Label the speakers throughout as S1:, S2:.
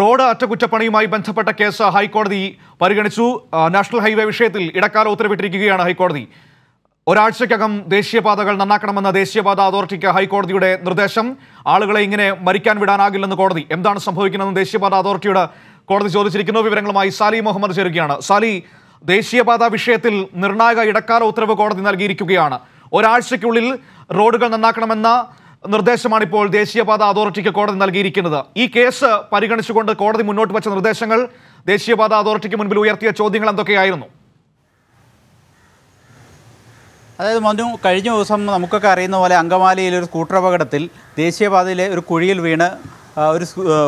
S1: road അറ്റകുറ്റപ്പണിയുമായി ബന്ധപ്പെട്ട case ഹൈക്കോടതി പരിഗണിച്ചു നാഷണൽ ഹൈവേ വിഷയത്തിൽ ഇടക്കാല ഉത്തരവിട്ടിരിക്കുകയാണ് ഹൈക്കോടതി ഒരാഴ്ചയ്ക്കകം ദേശീയപാതകൾ നന്നാക്കണമെന്ന ദേശീയപാത അതോറിറ്റിക്ക് ഹൈക്കോടതിയുടെ നിർദ്ദേശം ആളുകളെ ഇങ്ങനെ മരിക്കാൻ വിടാനാകില്ലെന്ന് കോടതി എന്താണ് സംഭവിക്കുന്നത് ദേശീയപാത അതോറിറ്റിയുടെ കോടതി ചോദിച്ചിരിക്കുന്നു വിവരങ്ങളുമായി സാലി മുഹമ്മദ് ചേരുകയാണ് സാലി ദേശീയപാത വിഷയത്തിൽ നിർണായക ഇടക്കാല ഉത്തരവ് കോടതി നൽകിയിരിക്കുകയാണ് ഒരാഴ്ചയ്ക്കുള്ളിൽ റോഡുകൾ നന്നാക്കണമെന്ന നിർദ്ദേശമാണ് ഇപ്പോൾ ദേശീയപാത അതോറിറ്റിക്ക് കോടതി നൽകിയിരിക്കുന്നത് ഈ കേസ് പരിഗണിച്ചുകൊണ്ട് കോടതി മുന്നോട്ട് വച്ച നിർദ്ദേശങ്ങൾ ദേശീയപാത അതോറിറ്റിക്ക് മുൻപിൽ ഉയർത്തിയ ചോദ്യങ്ങൾ എന്തൊക്കെയായിരുന്നു
S2: അതായത് മനു കഴിഞ്ഞ ദിവസം നമുക്കൊക്കെ അറിയുന്ന പോലെ അങ്കമാലിയിലെ ഒരു സ്കൂട്ടർ അപകടത്തിൽ ദേശീയപാതയിലെ ഒരു കുഴിയിൽ വീണ് ഒരു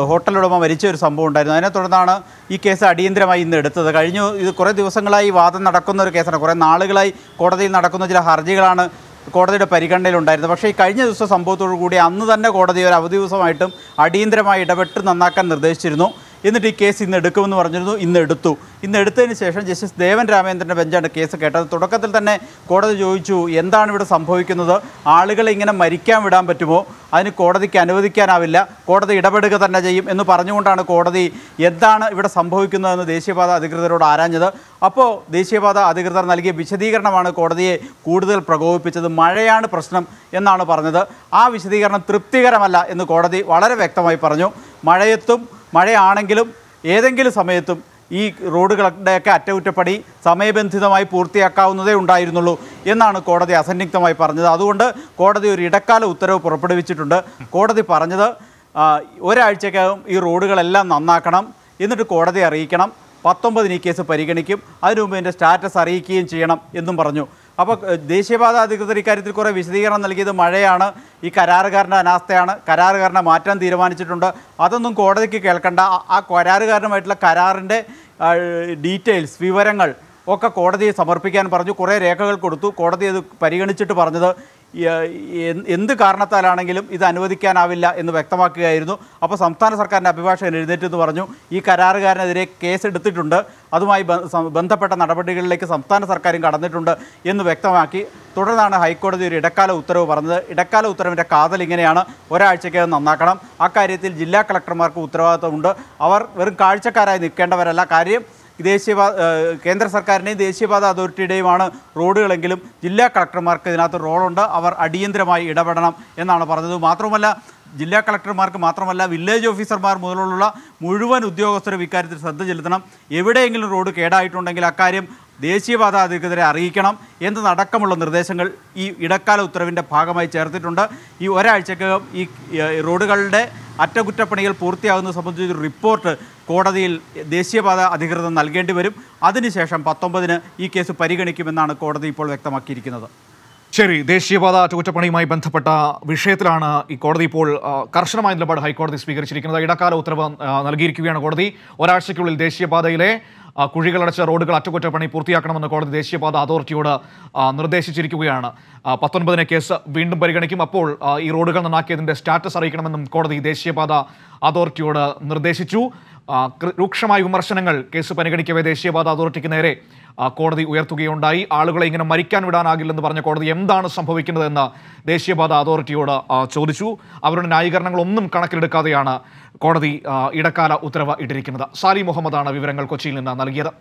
S2: ഹോട്ടൽ ഉടമ മരിച്ച ഒരു സംഭവം ഉണ്ടായിരുന്നു അതിനെ തുടർന്നാണ് ഈ കേസ് അടിയന്തരമായി ഇന്ന് എടുത്തത് കഴിഞ്ഞ ഇത് കുറേ ദിവസങ്ങളായി വാദം നടക്കുന്ന ഒരു കേസാണ് കുറേ നാളുകളായി കോടതിയിൽ നടക്കുന്ന ചില ഹർജികളാണ് കോടതിയുടെ പരിഗണനയിലുണ്ടായിരുന്നു പക്ഷേ ഈ കഴിഞ്ഞ ദിവസം സംഭവത്തോടു കൂടി അന്ന് തന്നെ കോടതി ഒരു അവധി ദിവസമായിട്ടും അടിയന്തരമായി ഇടപെട്ട് നന്നാക്കാൻ നിർദ്ദേശിച്ചിരുന്നു എന്നിട്ട് ഈ കേസ് ഇന്ന് എടുക്കുമെന്ന് പറഞ്ഞിരുന്നു ഇന്ന് എടുത്തു ഇന്ന് എടുത്തതിന് ശേഷം ജസ്റ്റിസ് ദേവൻ രാമേന്ദ്രൻ്റെ ബെഞ്ചാണ് കേസ് കേട്ടത് തുടക്കത്തിൽ തന്നെ കോടതി ചോദിച്ചു എന്താണ് ഇവിടെ സംഭവിക്കുന്നത് ആളുകളെ ഇങ്ങനെ മരിക്കാൻ വിടാൻ പറ്റുമോ അതിന് കോടതിക്ക് അനുവദിക്കാനാവില്ല കോടതി ഇടപെടുക തന്നെ ചെയ്യും എന്ന് പറഞ്ഞുകൊണ്ടാണ് കോടതി എന്താണ് ഇവിടെ സംഭവിക്കുന്നതെന്ന് ദേശീയപാത അധികൃതരോട് ആരാഞ്ഞത് അപ്പോൾ ദേശീയപാത അധികൃതർ നൽകിയ വിശദീകരണമാണ് കോടതിയെ കൂടുതൽ പ്രകോപിപ്പിച്ചത് മഴയാണ് പ്രശ്നം എന്നാണ് പറഞ്ഞത് ആ വിശദീകരണം തൃപ്തികരമല്ല എന്ന് കോടതി വളരെ വ്യക്തമായി പറഞ്ഞു മഴയത്തും മഴയാണെങ്കിലും ഏതെങ്കിലും സമയത്തും ഈ റോഡുകളുടെയൊക്കെ അറ്റകുറ്റപ്പണി സമയബന്ധിതമായി പൂർത്തിയാക്കാവുന്നതേ ഉണ്ടായിരുന്നുള്ളൂ എന്നാണ് കോടതി അസന്നിഗ്ധമായി പറഞ്ഞത് അതുകൊണ്ട് കോടതി ഒരു ഇടക്കാല ഉത്തരവ് പുറപ്പെടുവിച്ചിട്ടുണ്ട് കോടതി പറഞ്ഞത് ഒരാഴ്ചക്കകം ഈ റോഡുകളെല്ലാം നന്നാക്കണം എന്നിട്ട് കോടതി അറിയിക്കണം പത്തൊമ്പതിന് ഈ കേസ് പരിഗണിക്കും അതിനുമുമ്പ് എൻ്റെ സ്റ്റാറ്റസ് അറിയിക്കുകയും ചെയ്യണം എന്നും പറഞ്ഞു അപ്പോൾ ദേശീയപാത അധികൃതർ ഇക്കാര്യത്തിൽ കുറേ വിശദീകരണം നൽകിയത് മഴയാണ് ഈ കരാറുകാരൻ്റെ അനാസ്ഥയാണ് കരാറുകാരനെ മാറ്റാൻ തീരുമാനിച്ചിട്ടുണ്ട് അതൊന്നും കോടതിക്ക് കേൾക്കണ്ട ആ കരാറുകാരനുമായിട്ടുള്ള കരാറിൻ്റെ ഡീറ്റെയിൽസ് വിവരങ്ങൾ ഒക്കെ കോടതിയെ സമർപ്പിക്കാൻ പറഞ്ഞു കുറേ രേഖകൾ കൊടുത്തു കോടതി അത് പരിഗണിച്ചിട്ട് പറഞ്ഞത് എന്ത് കാരണത്താലാണെങ്കിലും ഇത് അനുവദിക്കാനാവില്ല എന്ന് വ്യക്തമാക്കുകയായിരുന്നു അപ്പോൾ സംസ്ഥാന സർക്കാരിൻ്റെ അഭിഭാഷകൻ എഴുന്നേറ്റെന്ന് പറഞ്ഞു ഈ കരാറുകാരനെതിരെ കേസെടുത്തിട്ടുണ്ട് അതുമായി ബന്ധപ്പെട്ട നടപടികളിലേക്ക് സംസ്ഥാന സർക്കാരും കടന്നിട്ടുണ്ട് എന്ന് വ്യക്തമാക്കി തുടർന്നാണ് ഹൈക്കോടതി ഒരു ഇടക്കാല ഉത്തരവ് പറഞ്ഞത് ഇടക്കാല ഉത്തരവിൻ്റെ കാതൽ ഇങ്ങനെയാണ് ഒരാഴ്ചക്കകം നന്നാക്കണം അക്കാര്യത്തിൽ ജില്ലാ കളക്ടർമാർക്ക് ഉത്തരവാദിത്തമുണ്ട് അവർ വെറും കാഴ്ചക്കാരായി നിൽക്കേണ്ടവരല്ല കാര്യം ദേശീയപാത കേന്ദ്ര സർക്കാരിൻ്റെയും ദേശീയപാത അതോറിറ്റിയുടെയുമാണ് റോഡുകളെങ്കിലും ജില്ലാ കളക്ടർമാർക്ക് ഇതിനകത്ത് റോളുണ്ട് അവർ അടിയന്തരമായി ഇടപെടണം എന്നാണ് പറഞ്ഞത് മാത്രമല്ല ജില്ലാ കളക്ടർമാർക്ക് മാത്രമല്ല വില്ലേജ് ഓഫീസർമാർ മുതലുള്ള മുഴുവൻ ഉദ്യോഗസ്ഥരും ഇക്കാര്യത്തിൽ ശ്രദ്ധ ചെലുത്തണം എവിടെയെങ്കിലും റോഡ് കേടായിട്ടുണ്ടെങ്കിൽ അക്കാര്യം ദേശീയപാത അധികൃതരെ അറിയിക്കണം എന്നതടക്കമുള്ള നിർദ്ദേശങ്ങൾ ഈ ഇടക്കാല ഉത്തരവിൻ്റെ ഭാഗമായി ചേർത്തിട്ടുണ്ട് ഈ ഒരാഴ്ചക്കകം ഈ റോഡുകളുടെ അറ്റകുറ്റപ്പണികൾ പൂർത്തിയാകുന്നത് സംബന്ധിച്ചൊരു റിപ്പോർട്ട് കോടതിയിൽ ദേശീയപാത അധികൃതർ നൽകേണ്ടി വരും അതിനുശേഷം പത്തൊമ്പതിന് ഈ കേസ് പരിഗണിക്കുമെന്നാണ് കോടതി ഇപ്പോൾ വ്യക്തമാക്കിയിരിക്കുന്നത്
S1: ശരി ദേശീയപാത അറ്റകുറ്റപ്പണിയുമായി ബന്ധപ്പെട്ട വിഷയത്തിലാണ് ഈ കോടതി ഇപ്പോൾ കർശനമായ നിലപാട് ഹൈക്കോടതി സ്വീകരിച്ചിരിക്കുന്നത് ഇടക്കാല ഉത്തരവ് നൽകിയിരിക്കുകയാണ് കോടതി ഒരാഴ്ചയ്ക്കുള്ളിൽ ദേശീയപാതയിലെ കുഴികളടച്ച റോഡുകൾ അറ്റകുറ്റപ്പണി പൂർത്തിയാക്കണമെന്ന് കോടതി ദേശീയപാത അതോറിറ്റിയോട് നിർദ്ദേശിച്ചിരിക്കുകയാണ് പത്തൊൻപതിനെ കേസ് വീണ്ടും പരിഗണിക്കും അപ്പോൾ ഈ റോഡുകൾ നന്നാക്കിയതിൻ്റെ സ്റ്റാറ്റസ് അറിയിക്കണമെന്നും കോടതി ദേശീയപാത അതോറിറ്റിയോട് നിർദ്ദേശിച്ചു രൂക്ഷമായ വിമർശനങ്ങൾ കേസ് പരിഗണിക്കവേ ദേശീയപാത അതോറിറ്റിക്ക് നേരെ കോടതി ഉയർത്തുകയുണ്ടായി ആളുകളെ ഇങ്ങനെ മരിക്കാൻ വിടാനാകില്ലെന്ന് പറഞ്ഞ കോടതി എന്താണ് സംഭവിക്കുന്നതെന്ന് ദേശീയപാത അതോറിറ്റിയോട് ചോദിച്ചു അവരുടെ ന്യായീകരണങ്ങളൊന്നും കണക്കിലെടുക്കാതെയാണ് കോടതി ഇടക്കാല ഉത്തരവ് ഇട്ടിരിക്കുന്നത് സാലി മുഹമ്മദാണ് വിവരങ്ങൾ കൊച്ചിയിൽ നിന്ന് നൽകിയത്